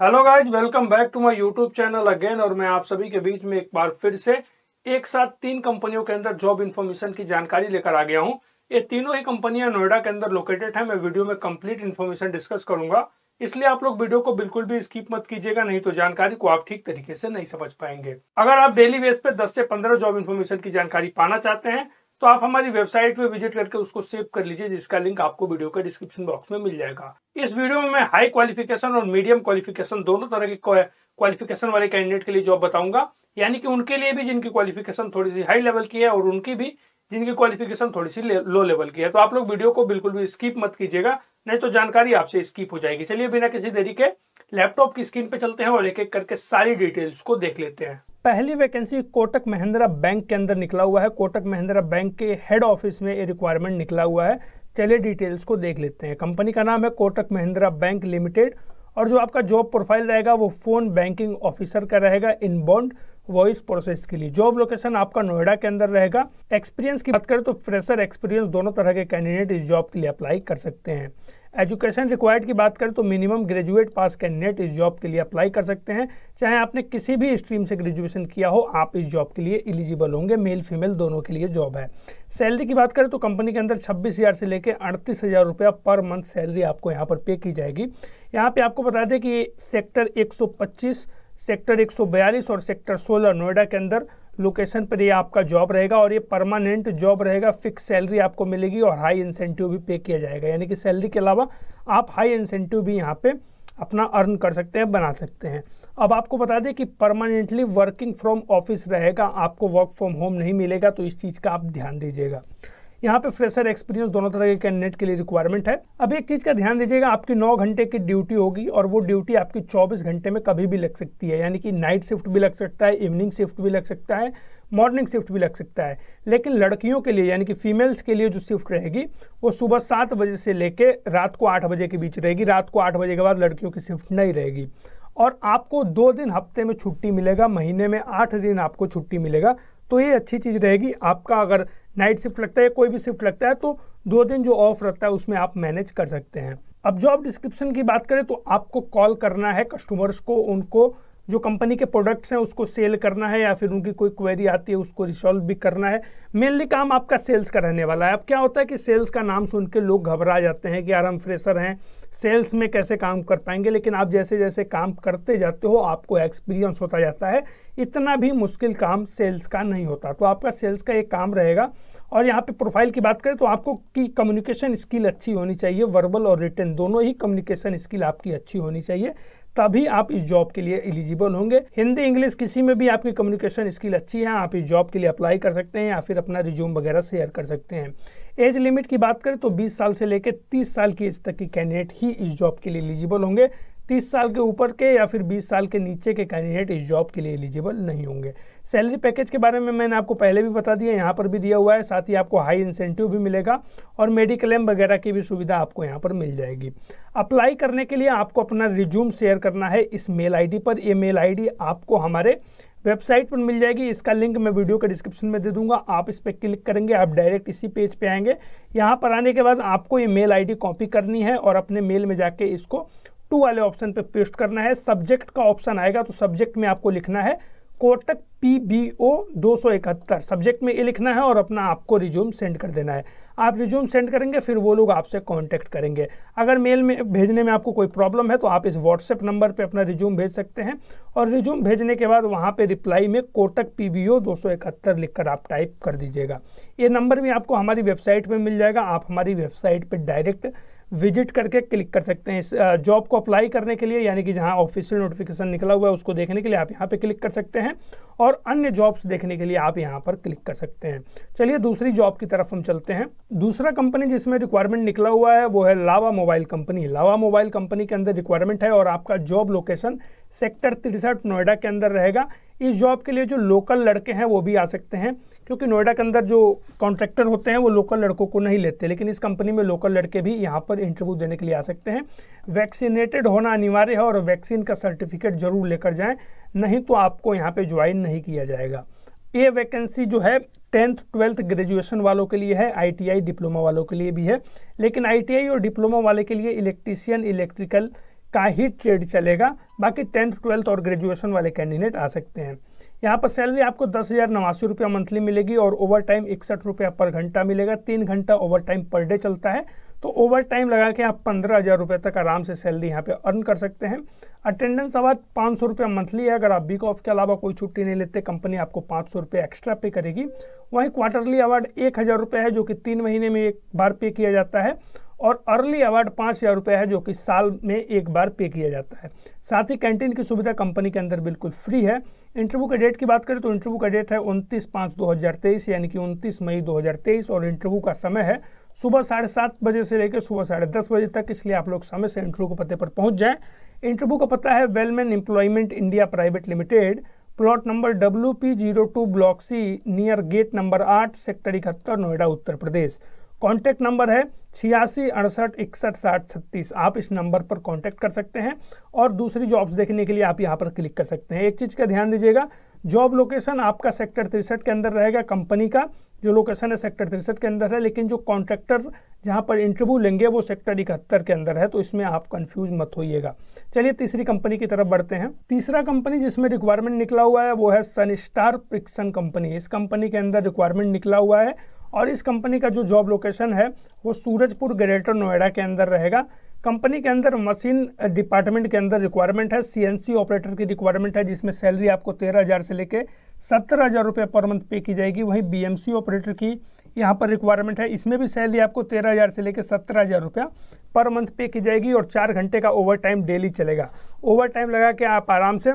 hello guys welcome back to my YouTube channel again और मैं आप सभी के बीच में एक बार फिर से एक साथ तीन कंपनियों के अंदर जॉब इन्फॉर्मेशन की जानकारी लेकर आ गया हूं ये तीनों ही कंपनियां नोएडा के अंदर लोकेटेड हैं मैं वीडियो में कंप्लीट इन्फॉर्मेशन डिस्कस करूंगा इसलिए आप लोग वीडियो को बिल्कुल भी स्किप मत कीजिएगा नहीं तो जानकारी को आप ठीक तरीके से नहीं समझ पाएंगे अगर आप डेली बेस पे दस से पंद्रह जॉब इन्फॉर्मेशन की जानकारी पाना चाहते हैं तो आप हमारी वेबसाइट पे विजिट करके उसको सेव कर लीजिए जिसका लिंक आपको वीडियो के डिस्क्रिप्शन बॉक्स में मिल जाएगा इस वीडियो में मैं हाई क्वालिफिकेशन और मीडियम क्वालिफिकेशन दोनों तरह के क्वालिफिकेशन वाले कैंडिडेट के लिए जॉब बताऊंगा यानी कि उनके लिए भी जिनकी क्वालिफिकेशन थोड़ी सी हाई लेवल की है और उनकी भी जिनकी क्वालिफिकेशन थोड़ी सी लो लेवल की है तो आप लोग वीडियो को बिल्कुल भी स्किप मत कीजिएगा नहीं तो जानकारी आपसे स्किप हो जाएगी चलिए बिना किसी देरी के लैपटॉप की स्क्रीन पे चलते हैं और एक एक करके सारी डिटेल्स को देख लेते हैं पहली वैकेंसी कोटक महिंद्रा बैंक के अंदर निकला हुआ है कोटक महिंद्रा बैंक के हेड ऑफिस में ये रिक्वायरमेंट निकला हुआ है चलिए डिटेल्स को देख लेते हैं कंपनी का नाम है कोटक महिंद्रा बैंक लिमिटेड और जो आपका जॉब प्रोफाइल रहेगा वो फ़ोन बैंकिंग ऑफिसर का रहेगा इनबाउंड वॉइस प्रोसेस के लिए जॉब लोकेशन आपका नोएडा के अंदर रहेगा एक्सपीरियंस की बात करें तो फ्रेशर एक्सपीरियंस दोनों तरह के कैंडिडेट इस जॉब के लिए अप्लाई कर सकते हैं एजुकेशन रिक्वायर्ड की बात करें तो मिनिमम ग्रेजुएट पास कैंडिडेट इस जॉब के लिए अप्लाई कर सकते हैं चाहे आपने किसी भी स्ट्रीम से ग्रेजुएशन किया हो आप इस जॉब के लिए एलिजिबल होंगे मेल फीमेल दोनों के लिए जॉब है सैलरी की बात करें तो कंपनी के अंदर छब्बीस हज़ार से लेकर अड़तीस हज़ार रुपया पर मंथ सैलरी आपको यहाँ पर पे की जाएगी यहाँ पे आपको बता दें कि सेक्टर एक सेक्टर 142 और सेक्टर 16 नोएडा के अंदर लोकेशन पर ये आपका जॉब रहेगा और ये परमानेंट जॉब रहेगा फिक्स सैलरी आपको मिलेगी और हाई इंसेंटिव भी पे किया जाएगा यानी कि सैलरी के अलावा आप हाई इंसेंटिव भी यहाँ पे अपना अर्न कर सकते हैं बना सकते हैं अब आपको बता दें कि परमानेंटली वर्किंग फ्रॉम ऑफिस रहेगा आपको वर्क फ्रॉम होम नहीं मिलेगा तो इस चीज़ का आप ध्यान दीजिएगा यहाँ पे फ्रेशर एक्सपीरियंस दोनों तरह के कैंडिडेट के लिए रिक्वायरमेंट है अब एक चीज़ का ध्यान दीजिएगा आपकी नौ घंटे की ड्यूटी होगी और वो ड्यूटी आपकी चौबीस घंटे में कभी भी लग सकती है यानी कि नाइट शिफ्ट भी लग सकता है इवनिंग शिफ्ट भी लग सकता है मॉर्निंग शिफ्ट भी लग सकता है लेकिन लड़कियों के लिए यानी कि फीमेल्स के लिए जो शिफ्ट रहेगी वो सुबह सात बजे से लेके रात को आठ बजे के बीच रहेगी रात को आठ बजे के बाद लड़कियों की शिफ्ट नहीं रहेगी और आपको दो दिन हफ्ते में छुट्टी मिलेगा महीने में आठ दिन आपको छुट्टी मिलेगा तो ये अच्छी चीज़ रहेगी आपका अगर नाइट शिफ्ट लगता है कोई भी शिफ्ट लगता है तो दो दिन जो ऑफ रहता है उसमें आप मैनेज कर सकते हैं अब जॉब डिस्क्रिप्शन की बात करें तो आपको कॉल करना है कस्टमर्स को उनको जो कंपनी के प्रोडक्ट्स हैं उसको सेल करना है या फिर उनकी कोई क्वेरी आती है उसको रिसॉल्व भी करना है मेनली काम आपका सेल्स का रहने वाला है अब क्या होता है कि सेल्स का नाम सुन के लोग घबरा जाते हैं कि यार हम फ्रेशर हैं सेल्स में कैसे काम कर पाएंगे लेकिन आप जैसे जैसे काम करते जाते हो आपको एक्सपीरियंस होता जाता है इतना भी मुश्किल काम सेल्स का नहीं होता तो आपका सेल्स का एक काम रहेगा और यहाँ पे प्रोफाइल की बात करें तो आपको की कम्युनिकेशन स्किल अच्छी होनी चाहिए वर्बल और रिटर्न दोनों ही कम्युनिकेशन स्किल आपकी अच्छी होनी चाहिए तभी आप इस जॉब के लिए एलिजिबल होंगे हिंदी इंग्लिश किसी में भी आपकी कम्युनिकेशन स्किल अच्छी है आप इस जॉब के लिए अप्लाई कर सकते हैं या फिर अपना रिज्यूम वगैरह शेयर कर सकते हैं एज लिमिट की बात करें तो 20 साल से लेकर 30 साल की एज तक के कैंडिडेट ही इस जॉब के लिए एलिजिबल होंगे तीस साल के ऊपर के या फिर बीस साल के नीचे के कैंडिडेट इस जॉब के लिए एलिजिबल नहीं होंगे सैलरी पैकेज के बारे में मैंने आपको पहले भी बता दिया यहाँ पर भी दिया हुआ है साथ ही आपको हाई इंसेंटिव भी मिलेगा और मेडिक्लेम वगैरह की भी सुविधा आपको यहाँ पर मिल जाएगी अप्लाई करने के लिए आपको अपना रिज्यूम शेयर करना है इस मेल आई पर ये मेल आई आपको हमारे वेबसाइट पर मिल जाएगी इसका लिंक मैं वीडियो के डिस्क्रिप्शन में दे दूंगा आप इस पर क्लिक करेंगे आप डायरेक्ट इसी पेज पे आएंगे यहाँ पर आने के बाद आपको ये मेल आईडी कॉपी करनी है और अपने मेल में जाके इसको टू वाले ऑप्शन पे पेस्ट करना है सब्जेक्ट का ऑप्शन आएगा तो सब्जेक्ट में आपको लिखना है कोटक पी बी ओ दो सौ इकहत्तर सब्जेक्ट में ये लिखना है और अपना आपको रिज्यूम सेंड कर देना है आप रिज्यूम सेंड करेंगे फिर वो लोग आपसे कांटेक्ट करेंगे अगर मेल में भेजने में आपको कोई प्रॉब्लम है तो आप इस व्हाट्सएप नंबर पे अपना रिज्यूम भेज सकते हैं और रिज्यूम भेजने के बाद वहाँ पे रिप्लाई में कोटक पी बी ओ दो सौ इकहत्तर कर आप टाइप कर दीजिएगा ये नंबर भी आपको हमारी वेबसाइट पर मिल जाएगा आप हमारी वेबसाइट पर डायरेक्ट विजिट करके क्लिक कर सकते हैं इस जॉब को अप्लाई करने के लिए यानी कि जहाँ ऑफिशियल नोटिफिकेशन निकला हुआ है उसको देखने के लिए आप यहाँ पे क्लिक कर सकते हैं और अन्य जॉब्स देखने के लिए आप यहाँ पर क्लिक कर सकते हैं चलिए दूसरी जॉब की तरफ हम चलते हैं दूसरा कंपनी जिसमें रिक्वायरमेंट निकला हुआ है वो है Lava mobile company Lava mobile company के अंदर रिक्वायरमेंट है और आपका जॉब लोकेशन सेक्टर तिरसठ नोएडा के अंदर रहेगा इस जॉब के लिए जो लोकल लड़के हैं वो भी आ सकते हैं क्योंकि नोएडा के अंदर जो कॉन्ट्रैक्टर होते हैं वो लोकल लड़कों को नहीं लेते लेकिन इस कंपनी में लोकल लड़के भी यहाँ पर इंटरव्यू देने के लिए आ सकते हैं वैक्सीनेटेड होना अनिवार्य है और वैक्सीन का सर्टिफिकेट जरूर लेकर जाएं नहीं तो आपको यहाँ पे ज्वाइन नहीं किया जाएगा ये वैकेंसी जो है टेंथ ट्वेल्थ ग्रेजुएशन वालों के लिए है आईटीआई डिप्लोमा वालों के लिए भी है लेकिन आईटीआई और डिप्लोमा वाले के लिए इलेक्ट्रीशियन इलेक्ट्रिकल का ही ट्रेड चलेगा बाकी टेंथ ट्वेल्थ और ग्रेजुएशन वाले कैंडिडेट आ सकते हैं यहाँ पर सैलरी आपको दस हज़ार नवासी रुपया मंथली मिलेगी और ओवर टाइम इकसठ रुपया पर घंटा मिलेगा तीन घंटा ओवर टाइम पर डे चलता है तो ओवर टाइम लगा के आप पंद्रह हज़ार रुपये तक आराम से सैलरी यहाँ पे अर्न कर सकते हैं अटेंडेंस आवाज पाँच सौ रुपया मंथली है अगर आप बीक ऑफ के अलावा कोई छुट्टी नहीं लेते कंपनी आपको पाँच सौ रुपये एक्स्ट्रा पे करेगी वहीं क्वार्टरली अवार्ड एक हज़ार रुपये है जो कि तीन महीने में एक बार पे किया जाता है और अर्ली अवार्ड पाँच हज़ार रुपये है जो कि साल में एक बार पे किया जाता है साथ ही कैंटीन की सुविधा कंपनी के अंदर बिल्कुल फ्री है इंटरव्यू के डेट की बात करें तो इंटरव्यू का डेट है उनतीस पाँच दो हज़ार तेईस यानी कि उनतीस मई दो हज़ार तेईस और इंटरव्यू का समय है सुबह साढ़े सात बजे से लेकर सुबह साढ़े दस बजे तक इसलिए आप लोग समय से इंटरव्यू के पते पर पहुँच जाएँ इंटरव्यू का पता है Wellman employment India private limited plot number W P zero two block C near gate number आठ सेक्टर इकहत्तर नोएडा उत्तर प्रदेश कॉन्टैक्ट नंबर है छियासी अड़सठ इकसठ साठ छत्तीस आप इस नंबर पर कांटेक्ट कर सकते हैं और दूसरी जॉब्स देखने के लिए आप यहाँ पर क्लिक कर सकते हैं एक चीज़ का ध्यान दीजिएगा जॉब लोकेशन आपका सेक्टर तिरसठ के अंदर रहेगा कंपनी का जो लोकेशन है सेक्टर तिरसठ के अंदर है लेकिन जो कॉन्ट्रैक्टर जहाँ पर इंटरव्यू लेंगे वो सेक्टर इकहत्तर के अंदर है तो इसमें आप कन्फ्यूज मत होइएगा चलिए तीसरी कंपनी की तरफ बढ़ते हैं तीसरा कंपनी जिसमें रिक्वायरमेंट निकला हुआ है वो है सन स्टार प्रिक्सन कंपनी इस कंपनी के अंदर रिक्वायरमेंट निकला हुआ है और इस कंपनी का जो जॉब लोकेशन है वो सूरजपुर ग्रेटर नोएडा के अंदर रहेगा कंपनी के अंदर मशीन डिपार्टमेंट के अंदर रिक्वायरमेंट है सीएनसी ऑपरेटर की रिक्वायरमेंट है जिसमें सैलरी आपको तेरह हज़ार से लेके सत्तर हज़ार रुपये पर मंथ पे की जाएगी वहीं बीएमसी ऑपरेटर की यहाँ पर रिक्वायरमेंट है इसमें भी सैलरी आपको तेरह हज़ार से लेके सत्तर हज़ार रुपया पर मंथ पे की जाएगी और चार घंटे का ओवर टाइम डेली चलेगा ओवर टाइम लगा के आप आराम से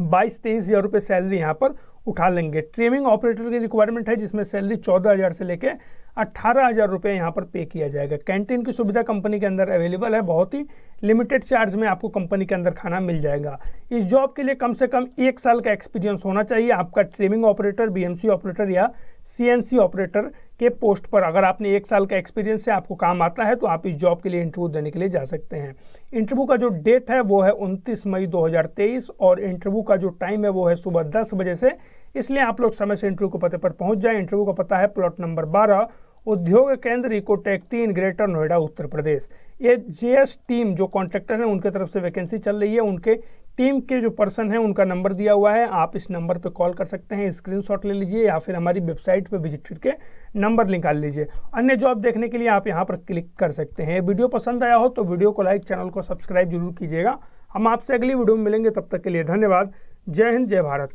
बाईस तेईस हज़ार रुपये सैलरी यहाँ पर उठा लेंगे ट्रेनिंग ऑपरेटर की रिक्वायरमेंट है जिसमें सैलरी चौदह हज़ार से लेकर अट्ठारह हज़ार रुपये यहाँ पर पे किया जाएगा कैंटीन की सुविधा कंपनी के अंदर अवेलेबल है बहुत ही लिमिटेड चार्ज में आपको कंपनी के अंदर खाना मिल जाएगा इस जॉब के लिए कम से कम एक साल का एक्सपीरियंस होना चाहिए आपका ट्रेनिंग ऑपरेटर बी ऑपरेटर या सी ऑपरेटर के पोस्ट पर अगर आपने एक साल का एक्सपीरियंस है आपको काम आता है तो आप इस जॉब के लिए इंटरव्यू देने के लिए जा सकते हैं इंटरव्यू का जो डेट है वो है 29 मई 2023 और इंटरव्यू का जो टाइम है वो है सुबह दस बजे से इसलिए आप लोग समय से इंटरव्यू के पते पर पहुंच जाए इंटरव्यू का पता है प्लॉट नंबर बारह उद्योग केंद्र इकोटेक तीन ग्रेटर नोएडा उत्तर प्रदेश ये जीएस टीम जो कॉन्ट्रैक्टर हैं उनके तरफ से वैकेंसी चल रही है उनके टीम के जो पर्सन हैं उनका नंबर दिया हुआ है आप इस नंबर पे कॉल कर सकते हैं स्क्रीनशॉट ले लीजिए या फिर हमारी वेबसाइट पे विजिट करके नंबर निकाल लीजिए अन्य जॉब देखने के लिए आप यहाँ पर क्लिक कर सकते हैं वीडियो पसंद आया हो तो वीडियो को लाइक चैनल को सब्सक्राइब जरूर कीजिएगा हम आपसे अगली वीडियो में मिलेंगे तब तक के लिए धन्यवाद जय हिंद जय भारत